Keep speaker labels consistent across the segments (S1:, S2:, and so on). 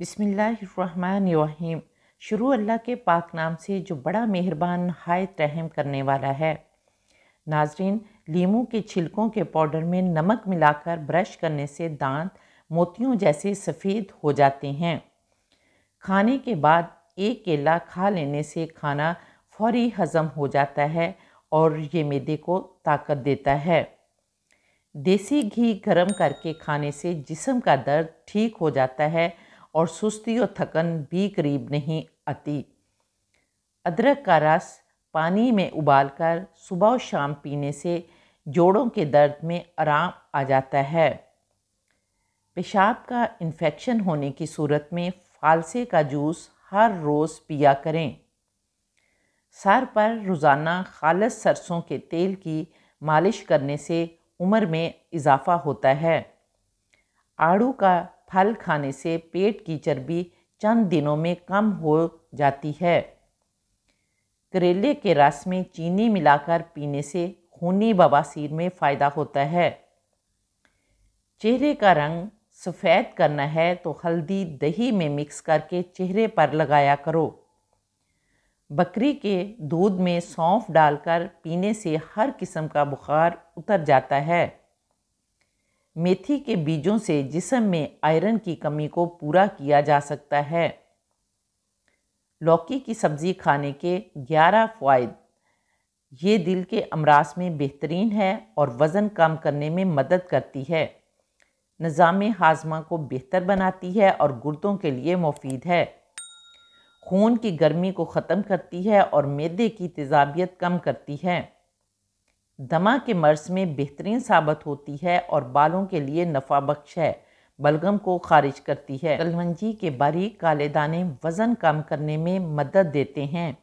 S1: बिसमीम शुरू अल्लाह के पाक नाम से जो बड़ा मेहरबान हायत रहम करने वाला है नाजरीन लीमू के छिलकों के पाउडर में नमक मिलाकर ब्रश करने से दांत मोतियों जैसे सफ़ेद हो जाते हैं खाने के बाद एक केला खा लेने से खाना फौरी हज़म हो जाता है और ये मैदे को ताकत देता है देसी घी गर्म करके खाने से जिसम का दर्द ठीक हो जाता है और सुस्ती और थकन भी करीब नहीं आती अदरक का रस पानी में उबालकर सुबह और शाम पीने से जोड़ों के दर्द में आराम आ जाता है पेशाब का इन्फेक्शन होने की सूरत में फालसे का जूस हर रोज़ पिया करें सर पर रोज़ाना खालस सरसों के तेल की मालिश करने से उम्र में इजाफ़ा होता है आड़ू का फल खाने से पेट की चर्बी चंद दिनों में कम हो जाती है करेले के रस में चीनी मिलाकर पीने से खूनी बवासीर में फ़ायदा होता है चेहरे का रंग सफ़ेद करना है तो हल्दी दही में मिक्स करके चेहरे पर लगाया करो बकरी के दूध में सौंफ डालकर पीने से हर किस्म का बुखार उतर जाता है मेथी के बीजों से जिसम में आयरन की कमी को पूरा किया जा सकता है लौकी की सब्ज़ी खाने के 11 फ़ायद ये दिल के अमराज में बेहतरीन है और वज़न कम करने में मदद करती है निज़ाम हाजमा को बेहतर बनाती है और गुर्दों के लिए मुफीद है खून की गर्मी को ख़त्म करती है और मैदे की तेजाबियत कम करती है दमा के मर्स में बेहतरीन साबित होती है और बालों के लिए नफा बख्श है बलगम को खारिज करती है कलवंजी के बारीक काले दाने वज़न कम करने में मदद देते हैं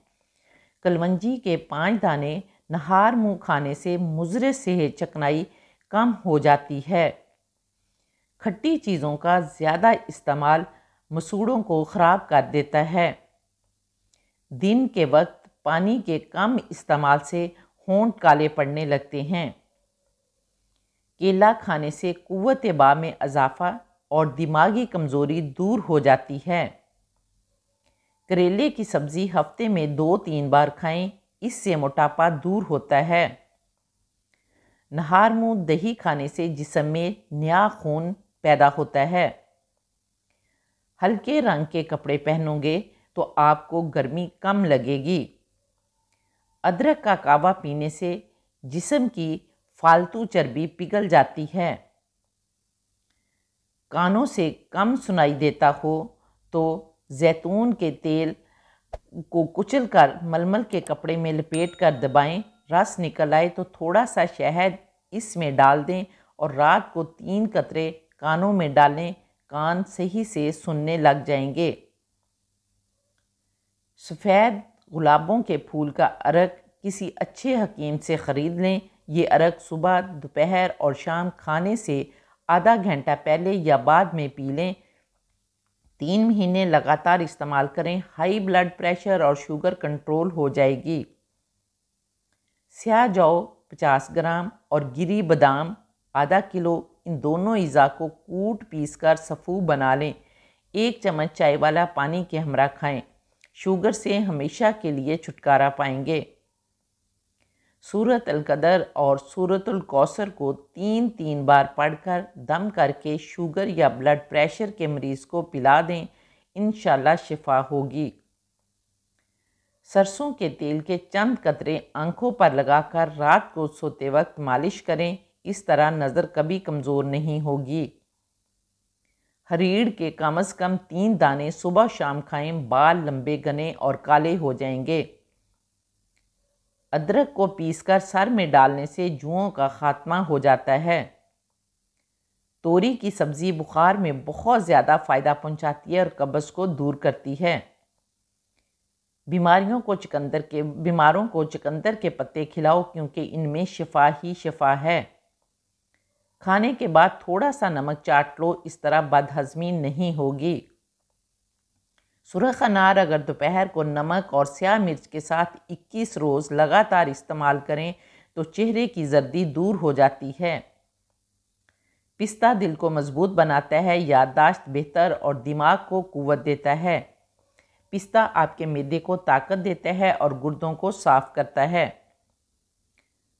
S1: कलवंजी के पांच दाने नहार मुंह खाने से मुजरे से चकनाई कम हो जाती है खट्टी चीज़ों का ज़्यादा इस्तेमाल मसूड़ों को ख़राब कर देता है दिन के वक्त पानी के कम इस्तेमाल से होंठ काले पड़ने लगते हैं केला खाने से कुत बा में अजाफा और दिमागी कमज़ोरी दूर हो जाती है करेले की सब्ज़ी हफ्ते में दो तीन बार खाएं इससे मोटापा दूर होता है नहार मुँह दही खाने से जिसम में नया खून पैदा होता है हल्के रंग के कपड़े पहनोगे तो आपको गर्मी कम लगेगी अदरक का कावा पीने से जिसम की फालतू चर्बी पिघल जाती है कानों से कम सुनाई देता हो तो जैतून के तेल को कुचल कर मलमल के कपड़े में लपेट कर दबाएं रस निकल आए तो थोड़ा सा शहद इसमें डाल दें और रात को तीन कतरे कानों में डालें कान सही से सुनने लग जाएंगे सफ़ेद गुलाबों के फूल का अरक किसी अच्छे हकीम से ख़रीद लें ये अरक सुबह दोपहर और शाम खाने से आधा घंटा पहले या बाद में पी लें तीन महीने लगातार इस्तेमाल करें हाई ब्लड प्रेशर और शुगर कंट्रोल हो जाएगी स्याह जौ 50 ग्राम और गिरी बादाम आधा किलो इन दोनों इज़ा को कूट पीस कर सफ़ू बना लें एक चम्मच चाय वाला पानी के हमरा खाएं शुगर से हमेशा के लिए छुटकारा पाएंगे सूरत अलकदर और सूरतुल अलकौसर को तीन तीन बार पढ़कर दम करके शुगर या ब्लड प्रेशर के मरीज़ को पिला दें इन शिफा होगी सरसों के तेल के चंद कतरे आंखों पर लगाकर रात को सोते वक्त मालिश करें इस तरह नज़र कभी कमज़ोर नहीं होगी हरीड़ के कम अज़ कम तीन दाने सुबह शाम खाएं बाल लंबे घने और काले हो जाएंगे अदरक को पीसकर सर में डालने से जुओं का खात्मा हो जाता है तोरी की सब्ज़ी बुखार में बहुत ज़्यादा फ़ायदा पहुंचाती है और कब्ज़ को दूर करती है बीमारियों को चुकंदर के बीमारों को चुकंदर के पत्ते खिलाओ क्योंकि इनमें शिफा ही शिफा है खाने के बाद थोड़ा सा नमक चाट लो इस तरह बदहजमी नहीं होगी सुरख अनार अगर दोपहर को नमक और स्याह मिर्च के साथ 21 रोज़ लगातार इस्तेमाल करें तो चेहरे की जर्दी दूर हो जाती है पिस्ता दिल को मजबूत बनाता है याददाश्त बेहतर और दिमाग को कुवत देता है पिस्ता आपके मैदे को ताकत देता है और गुर्दों को साफ करता है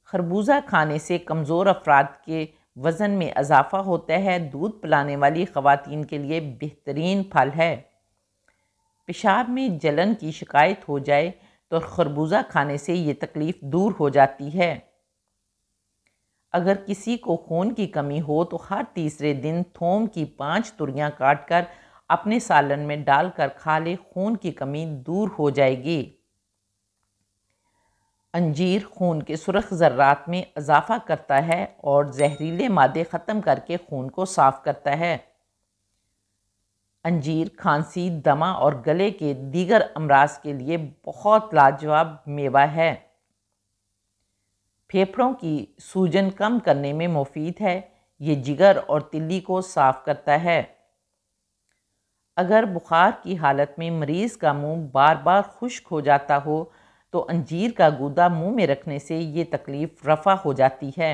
S1: खरबूजा खाने से कमज़ोर अफराद के वज़न में इजाफा होता है दूध पिलाने वाली ख़वातीन के लिए बेहतरीन फल है पेशाब में जलन की शिकायत हो जाए तो खरबूजा खाने से ये तकलीफ़ दूर हो जाती है अगर किसी को खून की कमी हो तो हर तीसरे दिन थोम की पांच तुरियां काट कर अपने सालन में डालकर खा ले खून की कमी दूर हो जाएगी अंजीर खून के सुरख ज़र्रात में इजाफ़ा करता है और जहरीले मादे ख़त्म करके खून को साफ़ करता है अंजीर खांसी दमा और गले के दीगर अमराज के लिए बहुत लाजवाब मेवा है फेफड़ों की सूजन कम करने में मुफीद है ये जिगर और तिल्ली को साफ़ करता है अगर बुखार की हालत में मरीज़ का मुंह बार बार खुश्क हो जाता हो तो अंजीर का गूदा मुंह में रखने से ये तकलीफ़ रफ़ा हो जाती है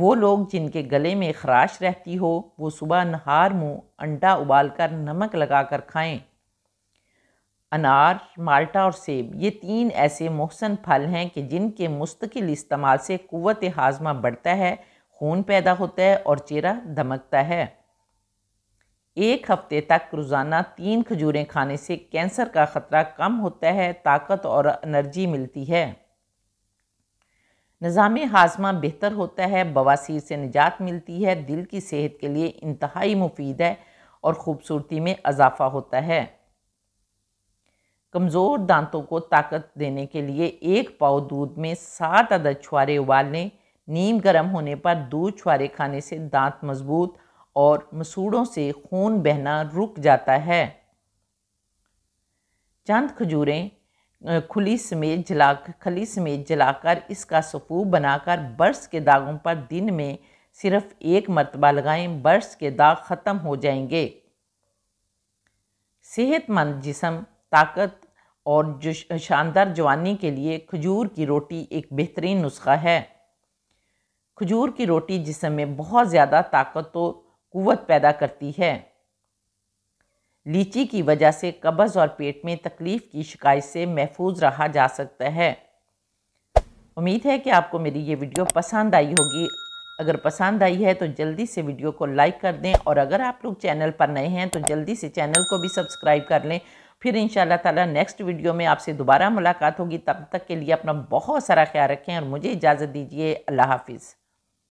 S1: वो लोग जिनके गले में खराश रहती हो वो सुबह नहार मुंह अंडा उबालकर नमक लगाकर खाएं अनार माल्टा और सेब ये तीन ऐसे मोहसन फल हैं कि जिनके मुस्तकिल इस्तेमाल से कुत हाजमा बढ़ता है खून पैदा होता है और चेहरा दमकता है एक हफ्ते तक रोज़ाना तीन खजूरें खाने से कैंसर का ख़तरा कम होता है ताकत और एनर्जी मिलती है निज़ाम हाजमा बेहतर होता है बवासीर से निजात मिलती है दिल की सेहत के लिए इंतहाई मुफीद है और ख़ूबसूरती में अजाफा होता है कमज़ोर दांतों को ताकत देने के लिए एक पाव दूध में सात अदद छुआरे उबालने नीम गर्म होने पर दूध छुआरे खाने से दांत मजबूत और मसूड़ों से खून बहना रुक जाता है चंद खजूरें खुली समेत जला खली समेत जलाकर इसका सफ़ू बनाकर बर्स के दागों पर दिन में सिर्फ एक मरतबा लगाएं बर्स के दाग ख़त्म हो जाएंगे सेहतमंद जिसम ताकत और जो शानदार जवानी के लिए खजूर की रोटी एक बेहतरीन नुस्खा है खजूर की रोटी जिसम में बहुत ज़्यादा ताकत तो कुवत पैदा करती है लीची की वजह से कब्ज़ और पेट में तकलीफ़ की शिकायत से महफूज रहा जा सकता है उम्मीद है कि आपको मेरी ये वीडियो पसंद आई होगी अगर पसंद आई है तो जल्दी से वीडियो को लाइक कर दें और अगर आप लोग चैनल पर नए हैं तो जल्दी से चैनल को भी सब्सक्राइब कर लें फिर इन ताला नेक्स्ट वीडियो में आपसे दोबारा मुलाकात होगी तब तक के लिए अपना बहुत सारा ख्याल रखें और मुझे इजाज़त दीजिए अल्लाह हाफिज़